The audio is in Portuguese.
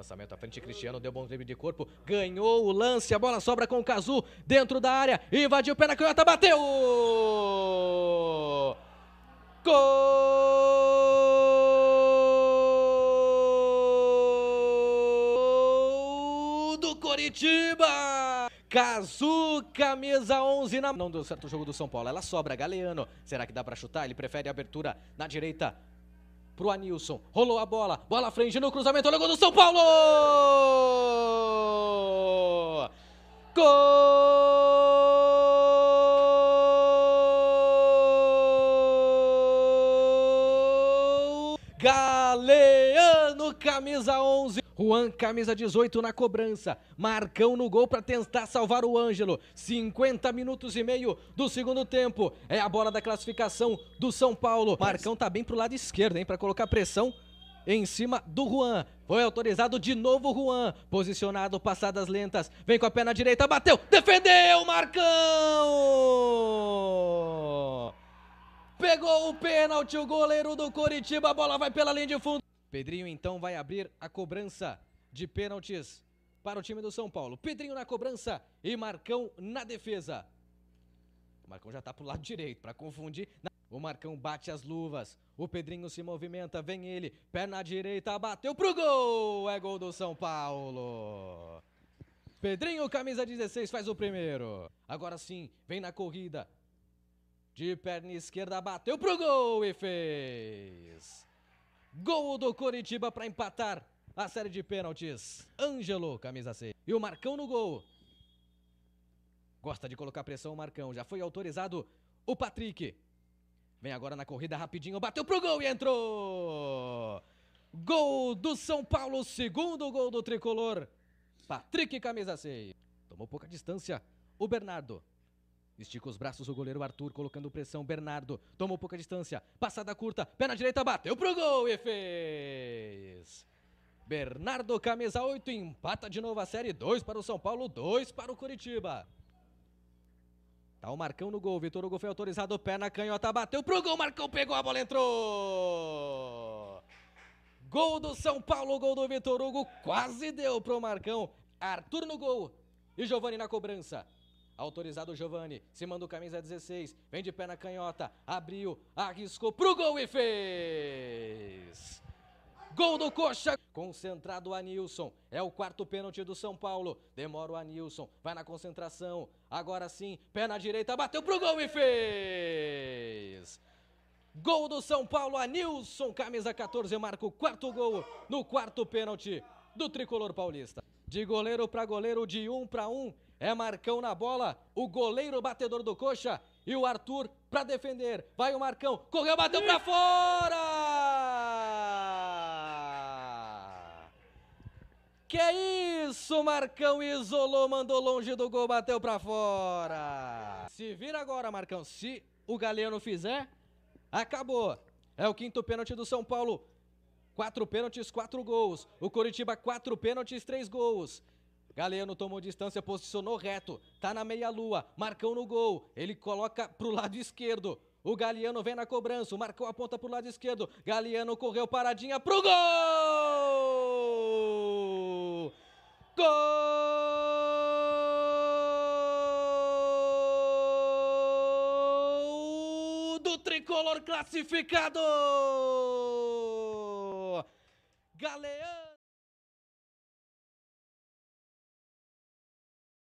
Lançamento à frente, Cristiano deu bom drible de corpo, ganhou o lance, a bola sobra com o Cazu dentro da área, invadiu o pé na canhota, bateu! Gol do Coritiba! Cazu, camisa 11 na mão do certo o jogo do São Paulo. Ela sobra, Galeano. Será que dá para chutar? Ele prefere a abertura na direita pro Anilson. Rolou a bola. Bola à frente no cruzamento. Olha o gol do São Paulo! Gol! Galeano, camisa 11. Juan, camisa 18 na cobrança. Marcão no gol para tentar salvar o Ângelo. 50 minutos e meio do segundo tempo. É a bola da classificação do São Paulo. Marcão tá bem pro lado esquerdo, hein, para colocar pressão em cima do Juan. Foi autorizado de novo Juan. Posicionado, passadas lentas. Vem com a perna direita, bateu, defendeu, Marcão! Pegou o pênalti, o goleiro do Coritiba. A bola vai pela linha de fundo. Pedrinho então vai abrir a cobrança de pênaltis para o time do São Paulo. Pedrinho na cobrança e Marcão na defesa. O Marcão já está para o lado direito, para confundir. O Marcão bate as luvas. O Pedrinho se movimenta, vem ele, perna direita, bateu pro gol! É gol do São Paulo! Pedrinho, camisa 16, faz o primeiro. Agora sim, vem na corrida. De perna esquerda, bateu pro gol e fez! Gol do Coritiba para empatar a série de pênaltis. Ângelo, camisa 6. E o Marcão no gol. Gosta de colocar pressão o Marcão. Já foi autorizado o Patrick. Vem agora na corrida rapidinho. Bateu pro gol e entrou! Gol do São Paulo, segundo gol do tricolor. Patrick, camisa 6. Tomou pouca distância o Bernardo. Estica os braços o goleiro Arthur, colocando pressão. Bernardo tomou pouca distância. Passada curta, perna direita, bateu pro gol e fez. Bernardo, camisa 8, empata de novo a série. 2 para o São Paulo, 2 para o Curitiba. Tá o Marcão no gol. Vitor Hugo foi autorizado. Pé na canhota. Bateu pro gol. Marcão pegou a bola. Entrou. Gol do São Paulo. Gol do Vitor Hugo. Quase deu pro Marcão. Arthur no gol. E Giovani na cobrança autorizado Giovani, se manda o camisa 16, vem de pé na canhota, abriu, arriscou pro gol e fez! Gol do Coxa! Concentrado o Anilson. É o quarto pênalti do São Paulo. Demora o Anilson. Vai na concentração. Agora sim, pé na direita, bateu pro gol e fez! Gol do São Paulo, Anilson, camisa 14, marca o quarto gol no quarto pênalti do tricolor paulista. De goleiro para goleiro, de um para um, é Marcão na bola, o goleiro batedor do coxa e o Arthur para defender. Vai o Marcão, correu, bateu para fora! Que isso, Marcão isolou, mandou longe do gol, bateu para fora. Se vira agora, Marcão. Se o Galeno fizer, acabou. É o quinto pênalti do São Paulo. Quatro pênaltis, quatro gols. O Coritiba, quatro pênaltis, três gols. Galeno tomou distância, posicionou reto, tá na meia-lua, Marcão no gol, ele coloca pro lado esquerdo. O Galeano vem na cobrança, marcou, Marcão aponta pro lado esquerdo. Galeano correu paradinha pro gol! Gol! Do tricolor classificado! Galeano